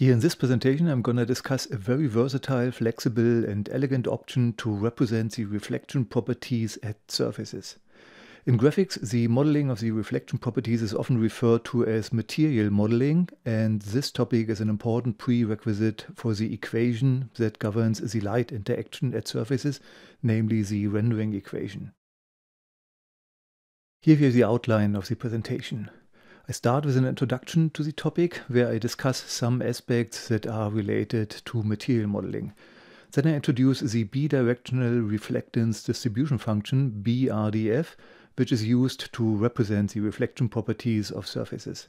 Here in this presentation, I'm going to discuss a very versatile, flexible and elegant option to represent the reflection properties at surfaces. In graphics, the modeling of the reflection properties is often referred to as material modeling, and this topic is an important prerequisite for the equation that governs the light interaction at surfaces, namely the rendering equation. Here the outline of the presentation. I start with an introduction to the topic where I discuss some aspects that are related to material modeling. Then I introduce the bidirectional reflectance distribution function, BRDF, which is used to represent the reflection properties of surfaces.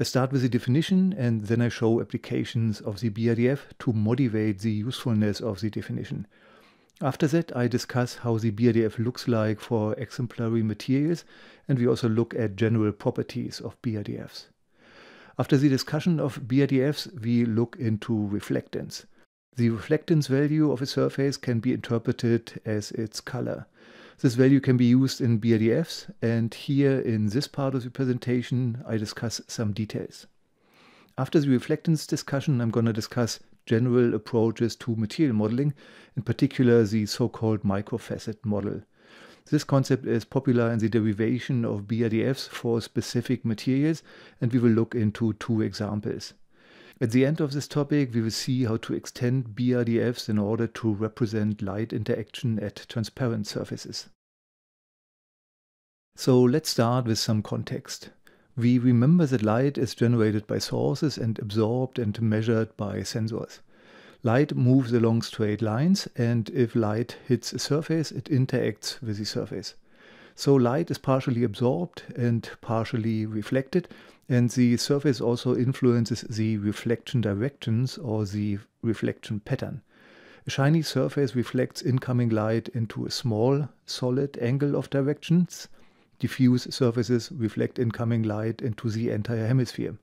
I start with the definition and then I show applications of the BRDF to motivate the usefulness of the definition. After that, I discuss how the BRDF looks like for exemplary materials, and we also look at general properties of BRDFs. After the discussion of BRDFs, we look into reflectance. The reflectance value of a surface can be interpreted as its color. This value can be used in BRDFs, and here in this part of the presentation, I discuss some details. After the reflectance discussion, I'm going to discuss general approaches to material modeling, in particular the so-called microfacet model. This concept is popular in the derivation of BRDFs for specific materials and we will look into two examples. At the end of this topic, we will see how to extend BRDFs in order to represent light interaction at transparent surfaces. So let's start with some context. We remember that light is generated by sources and absorbed and measured by sensors. Light moves along straight lines, and if light hits a surface, it interacts with the surface. So light is partially absorbed and partially reflected, and the surface also influences the reflection directions or the reflection pattern. A shiny surface reflects incoming light into a small, solid angle of directions, diffuse surfaces reflect incoming light into the entire hemisphere.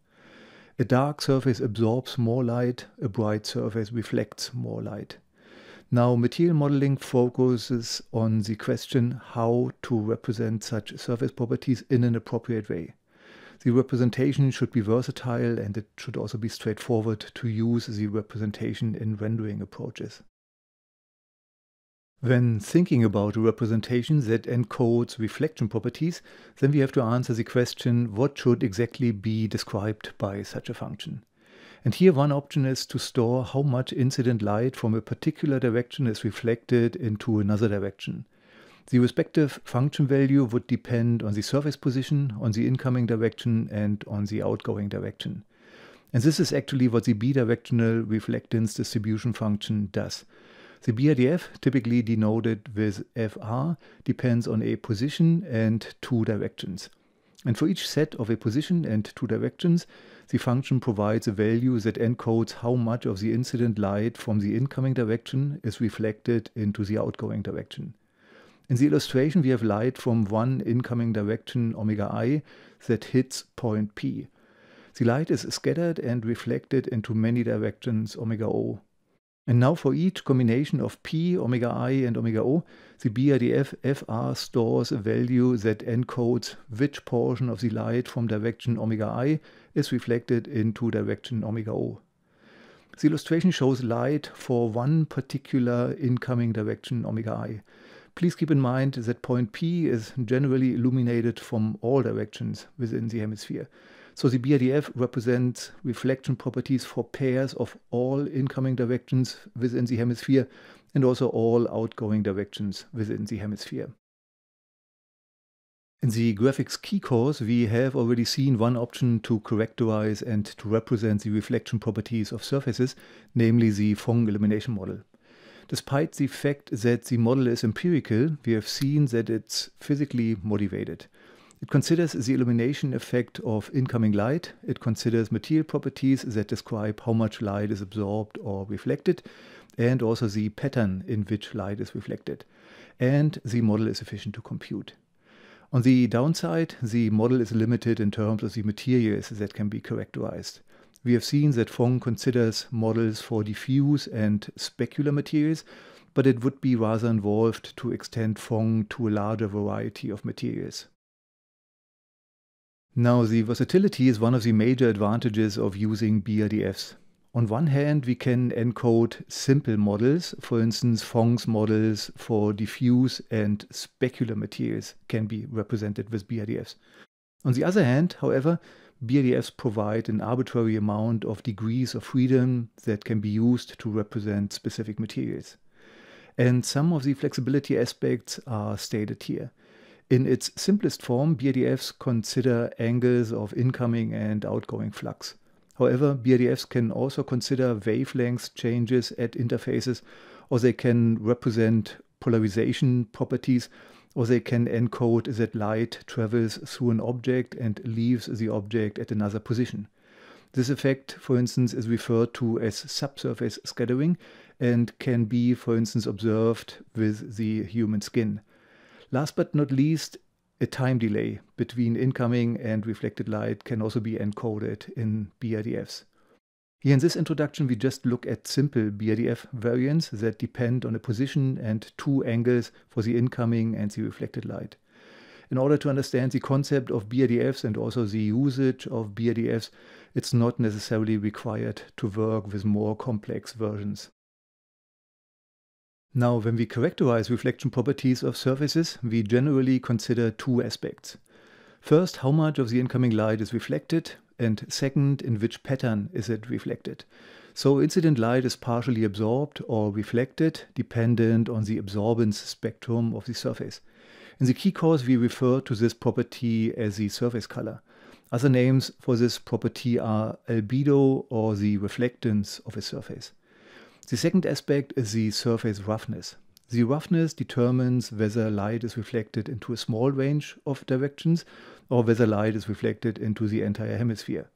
A dark surface absorbs more light, a bright surface reflects more light. Now, material modeling focuses on the question how to represent such surface properties in an appropriate way. The representation should be versatile and it should also be straightforward to use the representation in rendering approaches. When thinking about a representation that encodes reflection properties, then we have to answer the question what should exactly be described by such a function. And here one option is to store how much incident light from a particular direction is reflected into another direction. The respective function value would depend on the surface position, on the incoming direction and on the outgoing direction. And this is actually what the bidirectional reflectance distribution function does. The BRDF, typically denoted with FR, depends on a position and two directions. And for each set of a position and two directions, the function provides a value that encodes how much of the incident light from the incoming direction is reflected into the outgoing direction. In the illustration, we have light from one incoming direction, omega i, that hits point P. The light is scattered and reflected into many directions, omega o. And now for each combination of P, omega i, and omega o, the BIDF FR stores a value that encodes which portion of the light from direction omega i is reflected into direction omega o. The illustration shows light for one particular incoming direction omega i. Please keep in mind that point P is generally illuminated from all directions within the hemisphere. So the BRDF represents reflection properties for pairs of all incoming directions within the hemisphere and also all outgoing directions within the hemisphere. In the graphics key course, we have already seen one option to characterize and to represent the reflection properties of surfaces, namely the Phong elimination model. Despite the fact that the model is empirical, we have seen that it's physically motivated. It considers the illumination effect of incoming light. It considers material properties that describe how much light is absorbed or reflected, and also the pattern in which light is reflected. And the model is efficient to compute. On the downside, the model is limited in terms of the materials that can be characterized. We have seen that Fong considers models for diffuse and specular materials, but it would be rather involved to extend Fong to a larger variety of materials. Now, the versatility is one of the major advantages of using BRDFs. On one hand, we can encode simple models, for instance, Fong's models for diffuse and specular materials can be represented with BRDFs. On the other hand, however, BRDFs provide an arbitrary amount of degrees of freedom that can be used to represent specific materials. And some of the flexibility aspects are stated here. In its simplest form, BDFs consider angles of incoming and outgoing flux. However, BDFs can also consider wavelength changes at interfaces, or they can represent polarization properties, or they can encode that light travels through an object and leaves the object at another position. This effect, for instance, is referred to as subsurface scattering and can be, for instance, observed with the human skin. Last but not least, a time delay between incoming and reflected light can also be encoded in BRDFs. Here in this introduction, we just look at simple BRDF variants that depend on a position and two angles for the incoming and the reflected light. In order to understand the concept of BRDFs and also the usage of BRDFs, it's not necessarily required to work with more complex versions. Now, when we characterize reflection properties of surfaces, we generally consider two aspects. First, how much of the incoming light is reflected, and second, in which pattern is it reflected. So incident light is partially absorbed or reflected dependent on the absorbance spectrum of the surface. In the key course, we refer to this property as the surface color. Other names for this property are albedo or the reflectance of a surface. The second aspect is the surface roughness. The roughness determines whether light is reflected into a small range of directions or whether light is reflected into the entire hemisphere.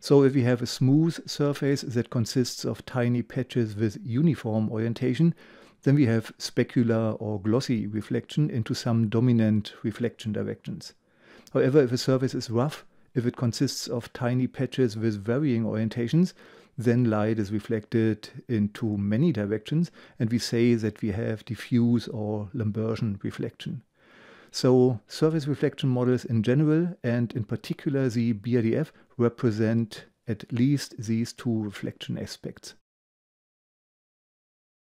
So if we have a smooth surface that consists of tiny patches with uniform orientation, then we have specular or glossy reflection into some dominant reflection directions. However, if a surface is rough, if it consists of tiny patches with varying orientations, then light is reflected into many directions, and we say that we have diffuse or Lambertian reflection. So surface reflection models in general, and in particular the BRDF, represent at least these two reflection aspects.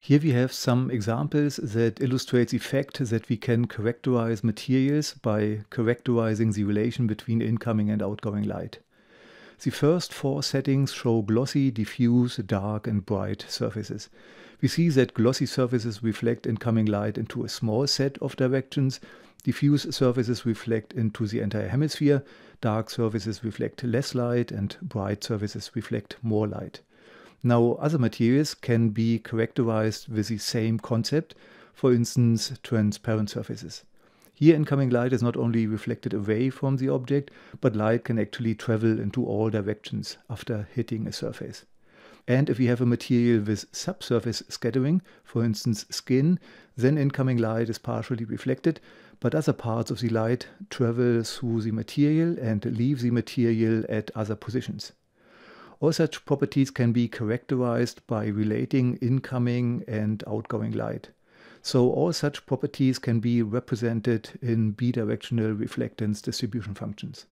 Here we have some examples that illustrate the fact that we can characterize materials by characterizing the relation between incoming and outgoing light. The first four settings show glossy, diffuse, dark and bright surfaces. We see that glossy surfaces reflect incoming light into a small set of directions, diffuse surfaces reflect into the entire hemisphere, dark surfaces reflect less light and bright surfaces reflect more light. Now other materials can be characterized with the same concept, for instance transparent surfaces. Here, incoming light is not only reflected away from the object, but light can actually travel into all directions after hitting a surface. And if we have a material with subsurface scattering, for instance skin, then incoming light is partially reflected, but other parts of the light travel through the material and leave the material at other positions. All such properties can be characterized by relating incoming and outgoing light. So all such properties can be represented in bidirectional reflectance distribution functions.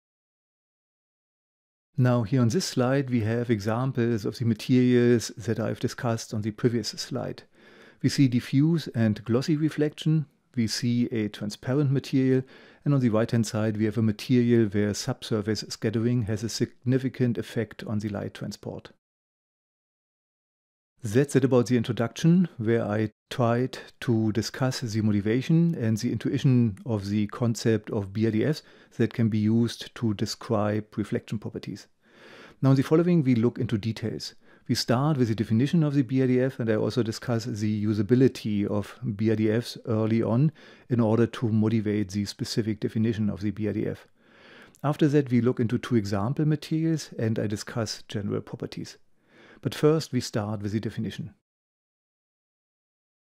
Now here on this slide we have examples of the materials that I've discussed on the previous slide. We see diffuse and glossy reflection, we see a transparent material, and on the right hand side we have a material where subsurface scattering has a significant effect on the light transport. That's it about the introduction, where I tried to discuss the motivation and the intuition of the concept of BRDFs that can be used to describe reflection properties. Now in the following, we look into details. We start with the definition of the BRDF and I also discuss the usability of BRDFs early on in order to motivate the specific definition of the BRDF. After that, we look into two example materials and I discuss general properties. But first we start with the definition.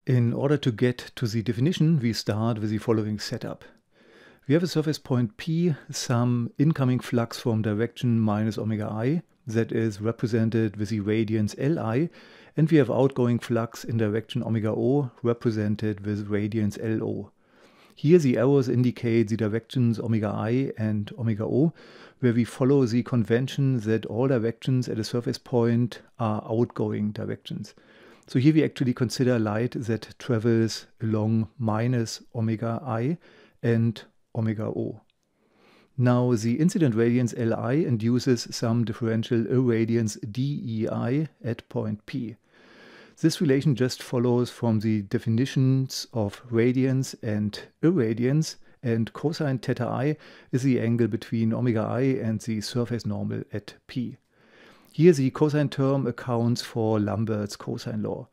In order to get to the definition, we start with the following setup. We have a surface point P, some incoming flux from direction minus omega i, that is represented with the radiance Li, and we have outgoing flux in direction omega o, represented with radiance Lo. Here the arrows indicate the directions omega i and omega o, where we follow the convention that all directions at a surface point are outgoing directions. So here we actually consider light that travels along minus omega i and omega o. Now the incident radiance Li induces some differential irradiance dEi at point P. This relation just follows from the definitions of radians and irradiance and cosine theta i is the angle between omega i and the surface normal at p. Here the cosine term accounts for Lambert's cosine law.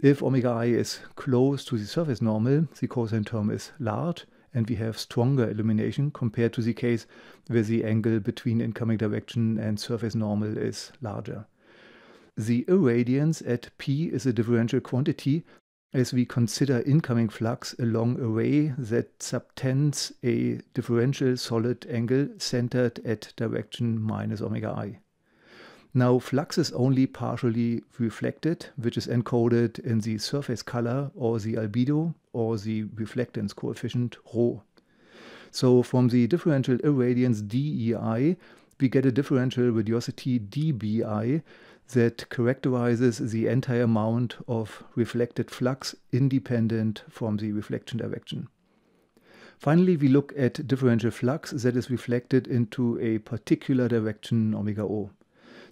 If omega i is close to the surface normal, the cosine term is large and we have stronger illumination compared to the case where the angle between incoming direction and surface normal is larger. The irradiance at P is a differential quantity as we consider incoming flux along a ray that subtends a differential solid angle centered at direction minus omega i. Now flux is only partially reflected, which is encoded in the surface color or the albedo or the reflectance coefficient rho. So from the differential irradiance dEi, we get a differential radiosity dBi that characterizes the entire amount of reflected flux independent from the reflection direction. Finally, we look at differential flux that is reflected into a particular direction omega O.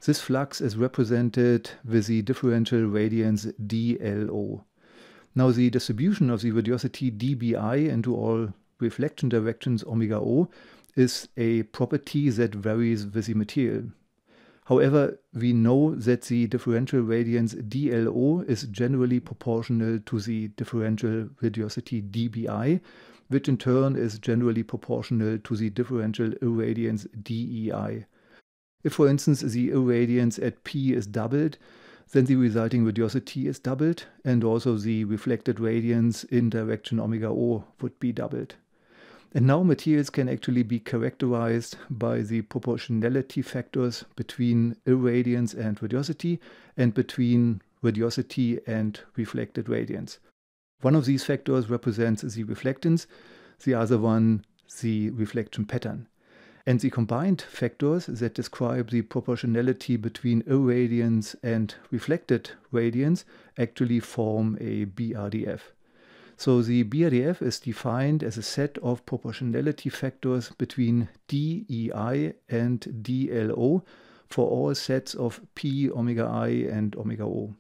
This flux is represented with the differential radiance DLO. Now the distribution of the radiosity dBi into all reflection directions omega O is a property that varies with the material. However, we know that the differential radiance DLO is generally proportional to the differential radiosity dBi, which in turn is generally proportional to the differential irradiance dEi. If, for instance, the irradiance at P is doubled, then the resulting radiosity is doubled, and also the reflected radiance in direction omega O would be doubled. And now materials can actually be characterized by the proportionality factors between irradiance and radiosity and between radiosity and reflected radiance. One of these factors represents the reflectance, the other one the reflection pattern. And the combined factors that describe the proportionality between irradiance and reflected radiance actually form a BRDF. So the BRDF is defined as a set of proportionality factors between DEI and DLO for all sets of P, omega i and omega o.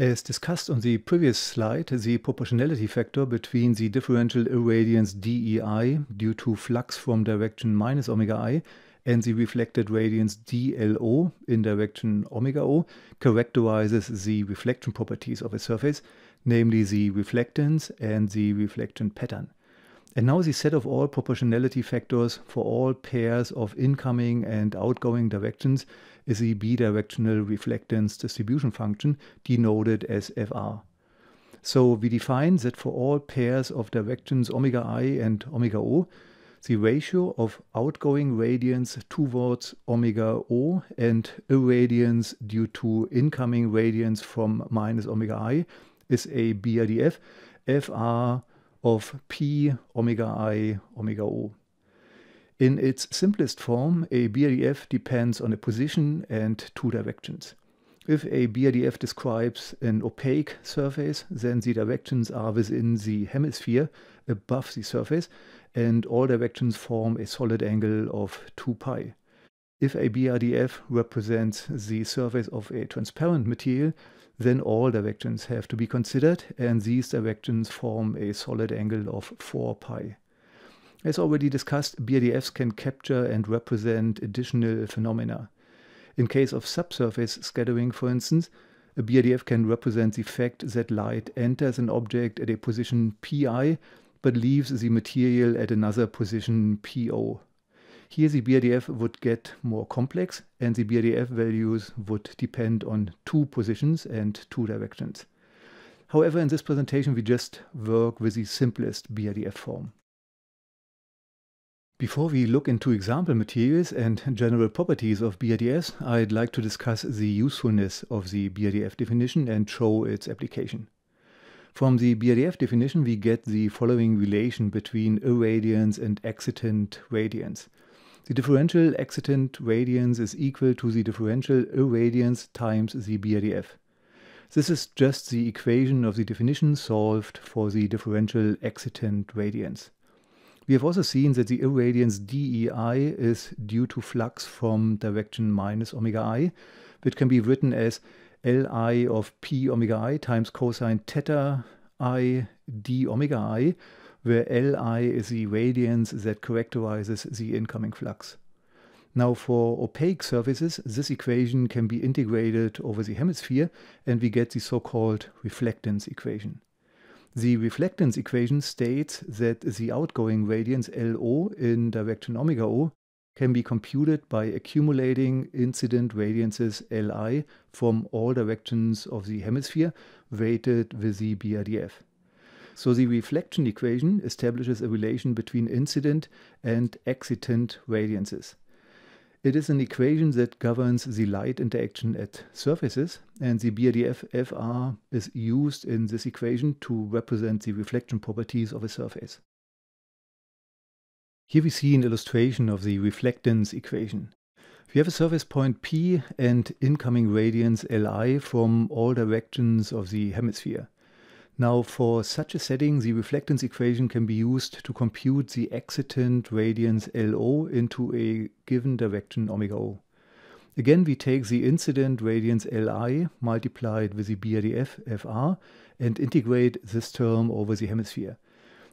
As discussed on the previous slide, the proportionality factor between the differential irradiance DEI due to flux from direction minus omega i and the reflected radiance DLO in direction omega o characterizes the reflection properties of a surface namely the reflectance and the reflectance pattern. And now the set of all proportionality factors for all pairs of incoming and outgoing directions is the bidirectional reflectance distribution function denoted as FR. So we define that for all pairs of directions omega i and omega o, the ratio of outgoing radiance towards omega o and irradiance due to incoming radiance from minus omega i is a BIDF FR of P omega i omega o. In its simplest form, a BIDF depends on a position and two directions. If a BIDF describes an opaque surface, then the directions are within the hemisphere above the surface and all directions form a solid angle of 2 pi. If a BIDF represents the surface of a transparent material, then all directions have to be considered, and these directions form a solid angle of 4 pi. As already discussed, BRDFs can capture and represent additional phenomena. In case of subsurface scattering, for instance, a BRDF can represent the fact that light enters an object at a position pi but leaves the material at another position PO. Here the BRDF would get more complex and the BRDF values would depend on two positions and two directions. However, in this presentation we just work with the simplest BRDF form. Before we look into example materials and general properties of BRDFs, I'd like to discuss the usefulness of the BRDF definition and show its application. From the BRDF definition, we get the following relation between irradiance and excitant radiance. The differential excitant radiance is equal to the differential irradiance times the BRDF. This is just the equation of the definition solved for the differential excitant radiance. We have also seen that the irradiance DEI is due to flux from direction minus omega i, which can be written as Li of p omega i times cosine theta i d omega i, where Li is the radiance that characterizes the incoming flux. Now for opaque surfaces, this equation can be integrated over the hemisphere and we get the so-called reflectance equation. The reflectance equation states that the outgoing radiance LO in direction omega O can be computed by accumulating incident radiances Li from all directions of the hemisphere weighted with the BRDF. So the reflection equation establishes a relation between incident and excitant radiances. It is an equation that governs the light interaction at surfaces, and the BRDF FR is used in this equation to represent the reflection properties of a surface. Here we see an illustration of the reflectance equation. We have a surface point P and incoming radiance Li from all directions of the hemisphere. Now for such a setting, the reflectance equation can be used to compute the excitant radiance LO into a given direction omega O. Again, we take the incident radiance Li, multiplied with the BRDF FR, and integrate this term over the hemisphere.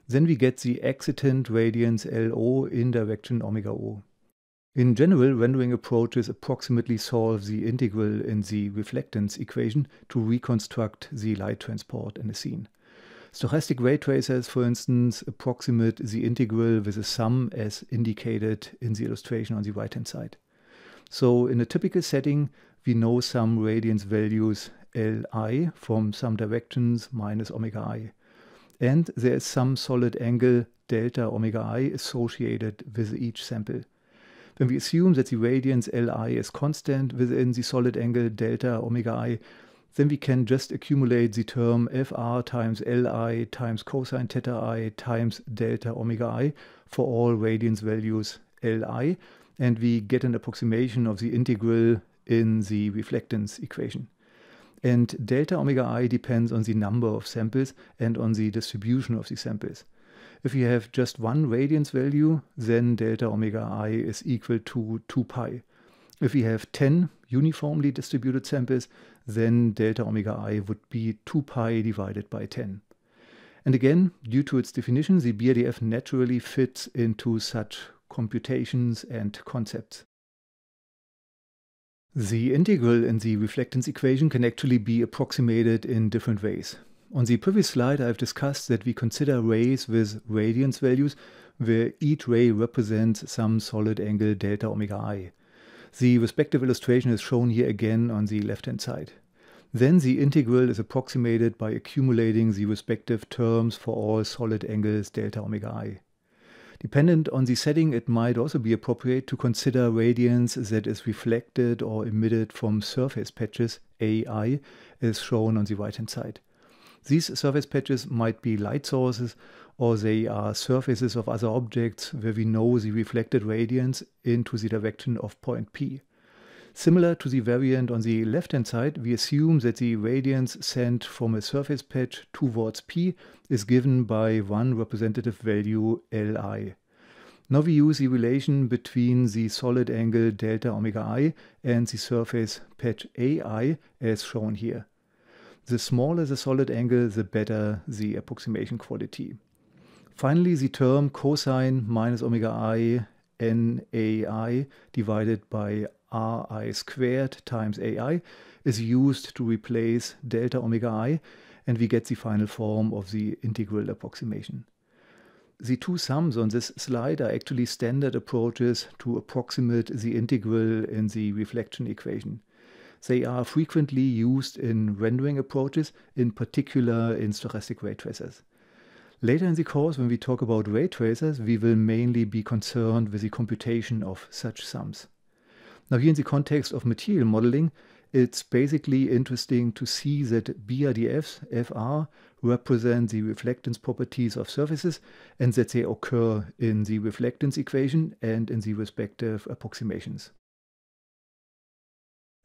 Then we get the excitant radiance LO in direction omega O. In general, rendering approaches approximately solve the integral in the reflectance equation to reconstruct the light transport in a scene. Stochastic ray tracers, for instance, approximate the integral with a sum as indicated in the illustration on the right-hand side. So in a typical setting, we know some radiance values Li from some directions minus omega i. And there is some solid angle delta omega i associated with each sample. When we assume that the radiance Li is constant within the solid angle delta omega i, then we can just accumulate the term Fr times Li times cosine theta i times delta omega i for all radiance values Li, and we get an approximation of the integral in the reflectance equation. And delta omega i depends on the number of samples and on the distribution of the samples. If you have just one radiance value, then delta omega i is equal to 2 pi. If we have 10 uniformly distributed samples, then delta omega i would be 2 pi divided by 10. And again, due to its definition, the BRDF naturally fits into such computations and concepts. The integral in the reflectance equation can actually be approximated in different ways. On the previous slide, I've discussed that we consider rays with radiance values, where each ray represents some solid angle delta omega i. The respective illustration is shown here again on the left-hand side. Then the integral is approximated by accumulating the respective terms for all solid angles delta omega i. Dependent on the setting, it might also be appropriate to consider radiance that is reflected or emitted from surface patches AI, as shown on the right-hand side. These surface patches might be light sources or they are surfaces of other objects where we know the reflected radiance into the direction of point P. Similar to the variant on the left-hand side, we assume that the radiance sent from a surface patch towards P is given by one representative value Li. Now we use the relation between the solid angle delta omega i and the surface patch ai as shown here. The smaller the solid angle, the better the approximation quality. Finally, the term cosine minus omega i divided by ri squared times ai is used to replace delta omega i and we get the final form of the integral approximation. The two sums on this slide are actually standard approaches to approximate the integral in the reflection equation. They are frequently used in rendering approaches, in particular in stochastic ray tracers. Later in the course, when we talk about ray tracers, we will mainly be concerned with the computation of such sums. Now here in the context of material modeling, it's basically interesting to see that BRDFs, FR, represent the reflectance properties of surfaces and that they occur in the reflectance equation and in the respective approximations.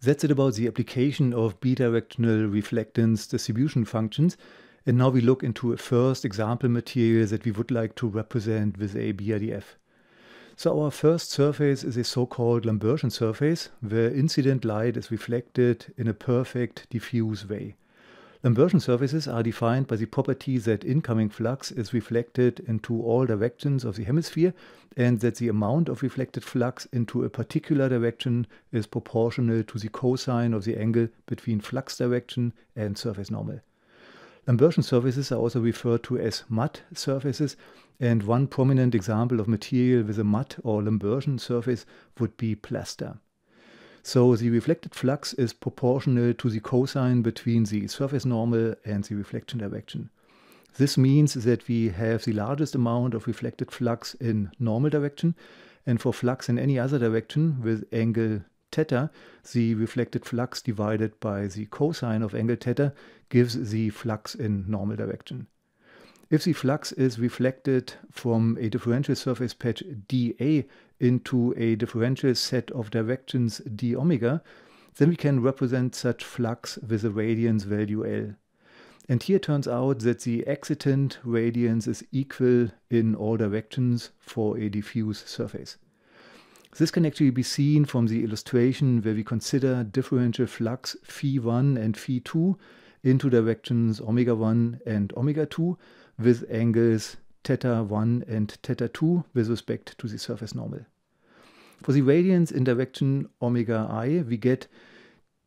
That's it about the application of bidirectional reflectance distribution functions. And now we look into a first example material that we would like to represent with a BRDF. So our first surface is a so-called Lambertian surface, where incident light is reflected in a perfect diffuse way. Inversion surfaces are defined by the property that incoming flux is reflected into all directions of the hemisphere and that the amount of reflected flux into a particular direction is proportional to the cosine of the angle between flux direction and surface normal. Inversion surfaces are also referred to as mud surfaces, and one prominent example of material with a mud or Lambertian surface would be plaster. So the reflected flux is proportional to the cosine between the surface normal and the reflection direction. This means that we have the largest amount of reflected flux in normal direction and for flux in any other direction with angle theta, the reflected flux divided by the cosine of angle theta gives the flux in normal direction. If the flux is reflected from a differential surface patch dA into a differential set of directions d omega, then we can represent such flux with a radiance value L. And here turns out that the excitant radiance is equal in all directions for a diffuse surface. This can actually be seen from the illustration where we consider differential flux phi1 and phi2 into directions omega 1 and omega 2 with angles theta 1 and theta 2 with respect to the surface normal. For the radians in direction omega i, we get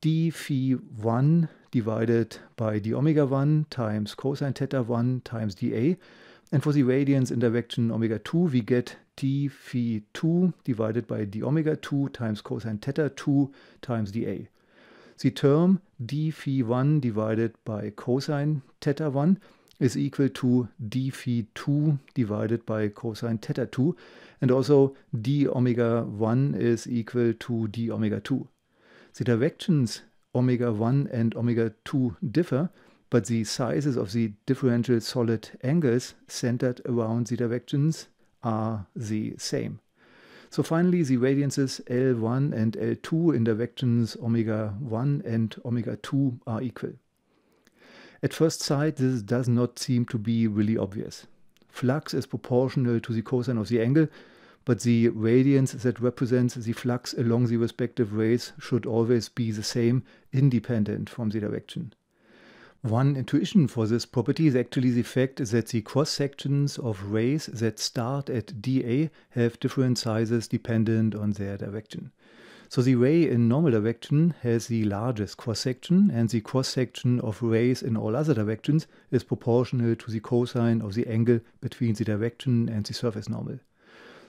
d phi 1 divided by d omega 1 times cosine theta 1 times dA. And for the radians in direction omega 2, we get d phi 2 divided by d omega 2 times cosine theta 2 times dA. The term d phi 1 divided by cosine theta 1 is equal to d phi 2 divided by cosine theta 2. And also d omega 1 is equal to d omega 2. The directions omega 1 and omega 2 differ, but the sizes of the differential solid angles centered around the directions are the same. So finally, the radiances L1 and L2 in directions omega 1 and omega 2 are equal. At first sight, this does not seem to be really obvious. Flux is proportional to the cosine of the angle, but the radiance that represents the flux along the respective rays should always be the same, independent from the direction. One intuition for this property is actually the fact that the cross-sections of rays that start at dA have different sizes dependent on their direction. So the ray in normal direction has the largest cross-section and the cross-section of rays in all other directions is proportional to the cosine of the angle between the direction and the surface normal.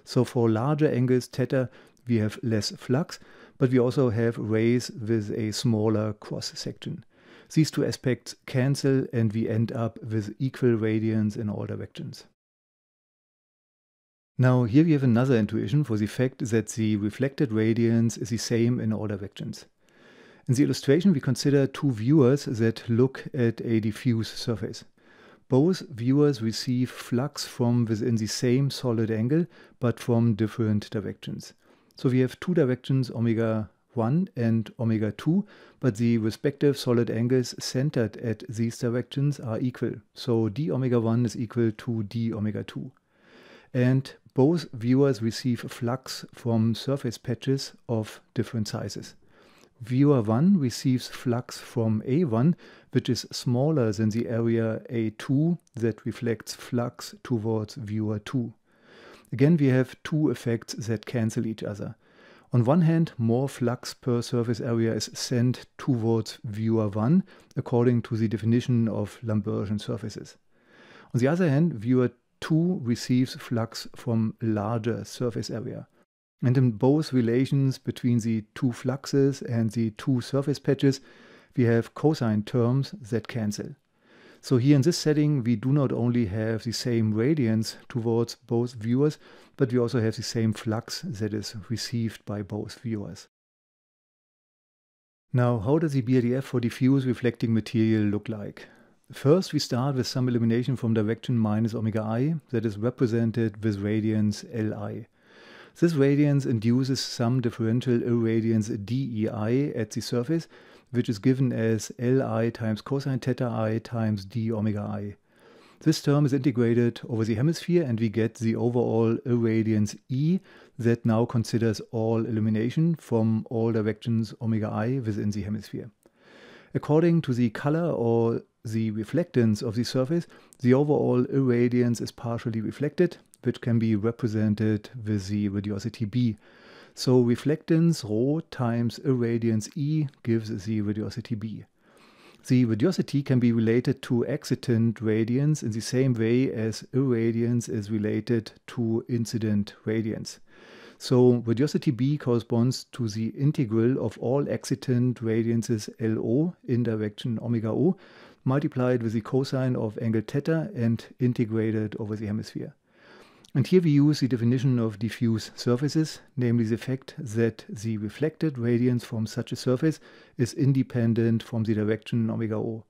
So for larger angles theta we have less flux but we also have rays with a smaller cross-section. These two aspects cancel and we end up with equal radians in all directions. Now here we have another intuition for the fact that the reflected radiance is the same in all directions. In the illustration we consider two viewers that look at a diffuse surface. Both viewers receive flux from within the same solid angle but from different directions. So we have two directions omega 1 and omega 2 but the respective solid angles centered at these directions are equal. So d omega 1 is equal to d omega 2 and both viewers receive a flux from surface patches of different sizes. Viewer 1 receives flux from A1, which is smaller than the area A2 that reflects flux towards viewer 2. Again, we have two effects that cancel each other. On one hand, more flux per surface area is sent towards viewer 1 according to the definition of Lambertian surfaces. On the other hand, viewer 2 receives flux from larger surface area. And in both relations between the two fluxes and the two surface patches, we have cosine terms that cancel. So here in this setting, we do not only have the same radiance towards both viewers, but we also have the same flux that is received by both viewers. Now, how does the BRDF for diffuse reflecting material look like? First, we start with some illumination from direction minus omega i that is represented with radiance Li. This radiance induces some differential irradiance dEi at the surface, which is given as Li times cosine theta i times d omega i. This term is integrated over the hemisphere and we get the overall irradiance E that now considers all illumination from all directions omega i within the hemisphere. According to the color or the reflectance of the surface, the overall irradiance is partially reflected, which can be represented with the radiosity B. So reflectance rho times irradiance E gives the radiosity B. The radiosity can be related to excitant radiance in the same way as irradiance is related to incident radiance. So radiosity B corresponds to the integral of all excitant radiances LO in direction omega O multiplied with the cosine of angle theta and integrated over the hemisphere. And here we use the definition of diffuse surfaces, namely the fact that the reflected radiance from such a surface is independent from the direction omega O.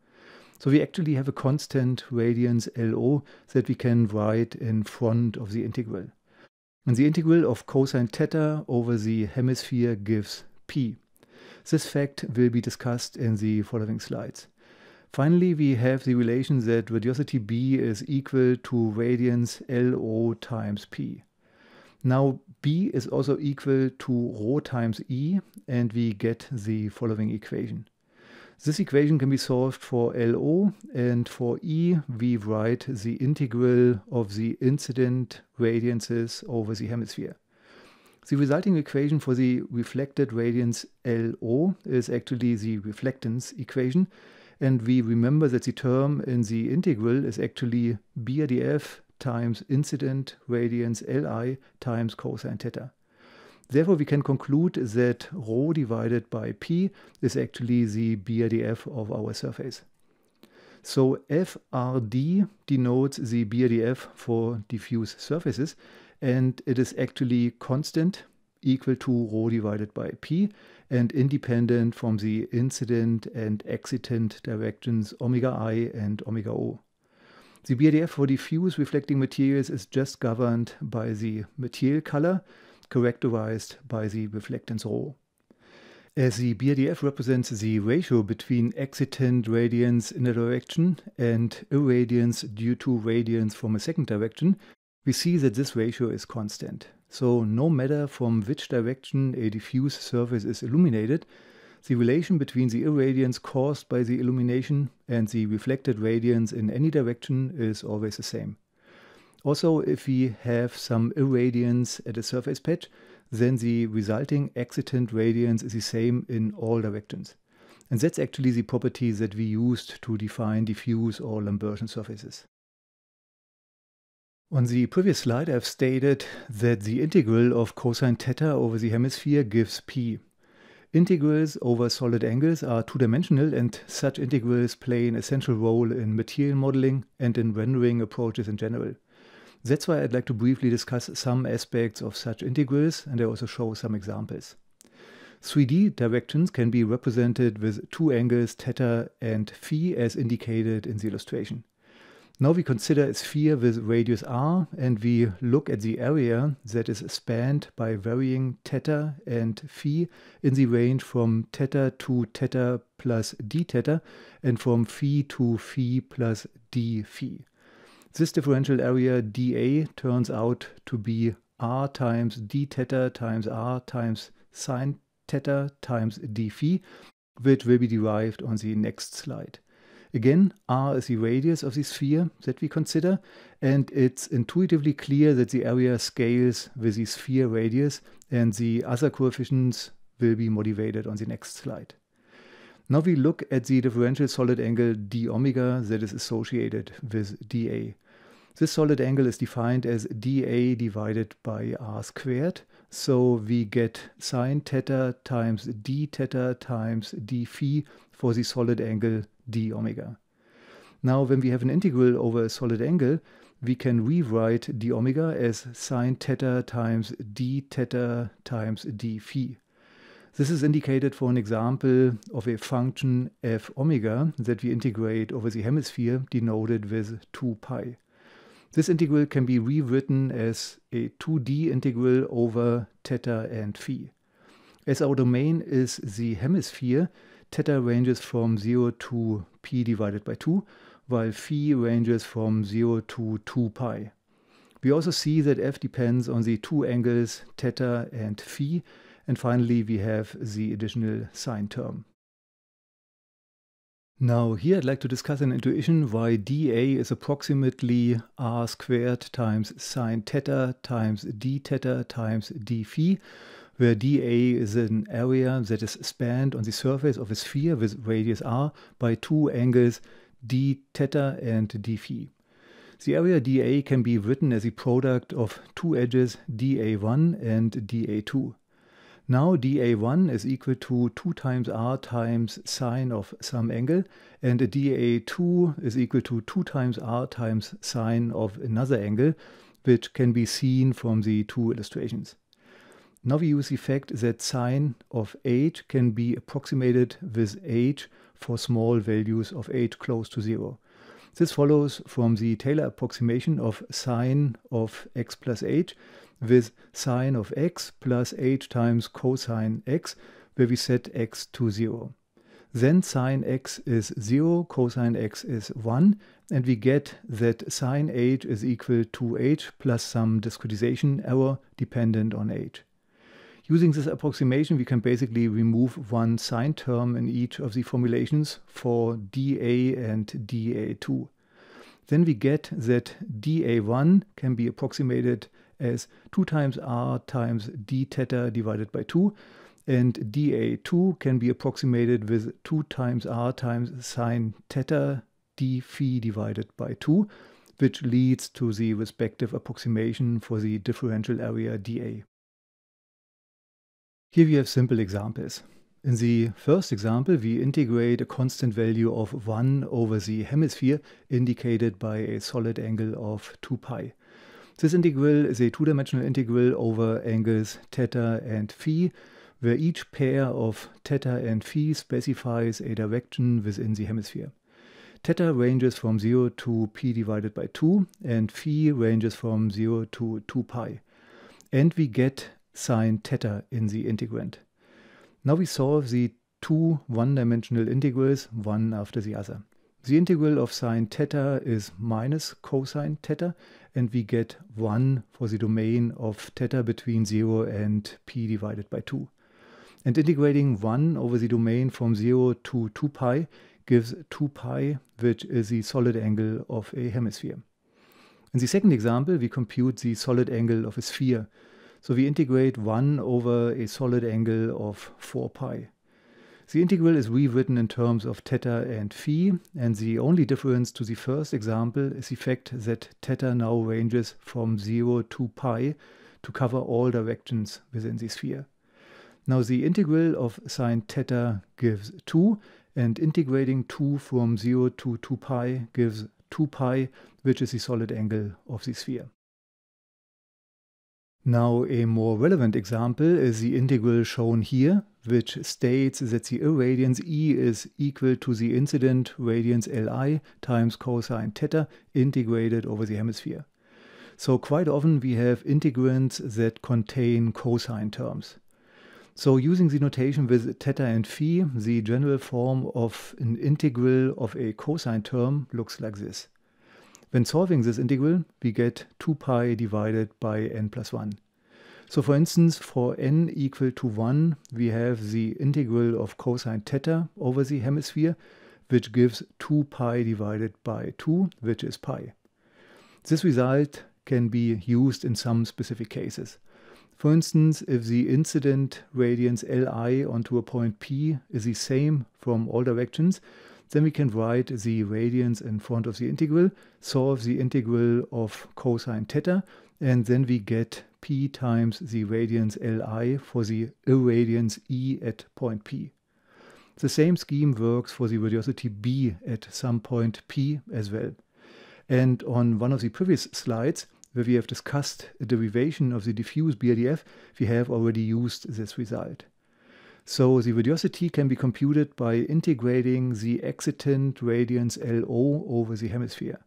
So we actually have a constant radiance LO that we can write in front of the integral. And the integral of cosine theta over the hemisphere gives P. This fact will be discussed in the following slides. Finally, we have the relation that radiosity B is equal to radiance LO times P. Now B is also equal to rho times E and we get the following equation. This equation can be solved for LO and for E we write the integral of the incident radiances over the hemisphere. The resulting equation for the reflected radiance LO is actually the reflectance equation and we remember that the term in the integral is actually BRDF times incident radiance Li times cosine theta. Therefore, we can conclude that rho divided by p is actually the BRDF of our surface. So FRD denotes the BRDF for diffuse surfaces, and it is actually constant equal to rho divided by p, and independent from the incident and excitant directions omega i and omega o. The BDF for diffuse reflecting materials is just governed by the material color, characterized by the reflectance rho. As the BRDF represents the ratio between excitant radiance in a direction and irradiance due to radiance from a second direction, we see that this ratio is constant. So no matter from which direction a diffuse surface is illuminated, the relation between the irradiance caused by the illumination and the reflected radiance in any direction is always the same. Also, if we have some irradiance at a surface patch, then the resulting excitant radiance is the same in all directions. And that's actually the property that we used to define diffuse or Lambertian surfaces. On the previous slide, I've stated that the integral of cosine theta over the hemisphere gives p. Integrals over solid angles are two-dimensional and such integrals play an essential role in material modeling and in rendering approaches in general. That's why I'd like to briefly discuss some aspects of such integrals and I also show some examples. 3D directions can be represented with two angles theta and phi as indicated in the illustration. Now we consider a sphere with radius r and we look at the area that is spanned by varying theta and phi in the range from theta to theta plus d theta and from phi to phi plus d phi. This differential area dA turns out to be r times d theta times r times sine theta times d phi, which will be derived on the next slide. Again, R is the radius of the sphere that we consider, and it's intuitively clear that the area scales with the sphere radius, and the other coefficients will be motivated on the next slide. Now we look at the differential solid angle d omega that is associated with dA. This solid angle is defined as dA divided by r squared, so we get sine theta times d theta times d phi for the solid angle d omega. Now, when we have an integral over a solid angle, we can rewrite d omega as sine theta times d theta times d phi. This is indicated for an example of a function f omega that we integrate over the hemisphere denoted with 2 pi. This integral can be rewritten as a 2d integral over theta and phi. As our domain is the hemisphere, Theta ranges from 0 to p divided by 2, while phi ranges from 0 to 2 pi. We also see that f depends on the two angles theta and phi, and finally we have the additional sine term. Now here I'd like to discuss an intuition why dA is approximately r squared times sine theta times d theta times d phi, where dA is an area that is spanned on the surface of a sphere with radius r by two angles d theta and d phi. The area dA can be written as the product of two edges dA1 and dA2. Now dA1 is equal to 2 times r times sine of some angle and dA2 is equal to 2 times r times sine of another angle which can be seen from the two illustrations. Novius effect that sine of 8 can be approximated with 8 for small values of 8 close to 0. This follows from the Taylor approximation of sine of x plus 8 with sine of x plus 8 times cosine x, where we set x to 0. Then sine x is 0, cosine x is 1, and we get that sine 8 is equal to 8 plus some discretization error dependent on 8. Using this approximation, we can basically remove one sign term in each of the formulations for dA and dA2. Then we get that dA1 can be approximated as 2 times r times d theta divided by 2, and dA2 can be approximated with 2 times r times sine theta d phi divided by 2, which leads to the respective approximation for the differential area dA. Here we have simple examples. In the first example, we integrate a constant value of 1 over the hemisphere indicated by a solid angle of 2 pi. This integral is a two-dimensional integral over angles theta and phi, where each pair of theta and phi specifies a direction within the hemisphere. Theta ranges from 0 to p divided by 2, and phi ranges from 0 to 2 pi. And we get sine theta in the integrand. Now we solve the two one-dimensional integrals, one after the other. The integral of sine theta is minus cosine theta, and we get 1 for the domain of theta between 0 and p divided by 2. And integrating 1 over the domain from 0 to 2 pi gives 2 pi, which is the solid angle of a hemisphere. In the second example, we compute the solid angle of a sphere. So we integrate 1 over a solid angle of 4 pi. The integral is rewritten in terms of theta and phi, and the only difference to the first example is the fact that theta now ranges from 0 to pi to cover all directions within the sphere. Now the integral of sine theta gives 2, and integrating 2 from 0 to 2 pi gives 2 pi, which is the solid angle of the sphere. Now a more relevant example is the integral shown here, which states that the irradiance E is equal to the incident radiance Li times cosine theta integrated over the hemisphere. So quite often we have integrants that contain cosine terms. So using the notation with theta and phi, the general form of an integral of a cosine term looks like this. When solving this integral, we get 2 pi divided by n plus 1. So for instance, for n equal to 1, we have the integral of cosine theta over the hemisphere, which gives 2 pi divided by 2, which is pi. This result can be used in some specific cases. For instance, if the incident radiance Li onto a point P is the same from all directions, then we can write the radians in front of the integral, solve the integral of cosine theta, and then we get p times the radians li for the irradiance e at point p. The same scheme works for the radiosity b at some point p as well. And on one of the previous slides, where we have discussed a derivation of the diffuse BRDF, we have already used this result. So the radiosity can be computed by integrating the excitant radiance LO over the hemisphere.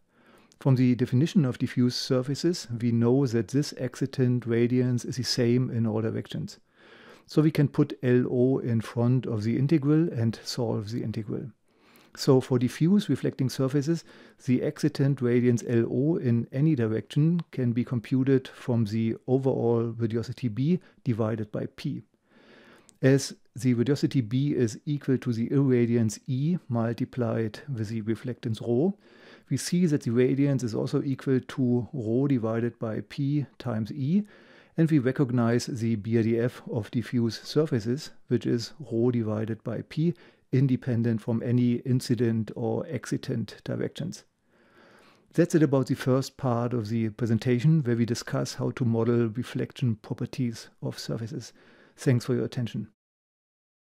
From the definition of diffuse surfaces, we know that this excitant radiance is the same in all directions. So we can put LO in front of the integral and solve the integral. So for diffuse reflecting surfaces, the excitant radiance LO in any direction can be computed from the overall radiosity B divided by P as the radiosity B is equal to the irradiance E multiplied with the reflectance rho, we see that the radiance is also equal to rho divided by P times E, and we recognize the BRDF of diffuse surfaces, which is rho divided by P, independent from any incident or excitant directions. That's it about the first part of the presentation, where we discuss how to model reflection properties of surfaces. Thanks for your attention.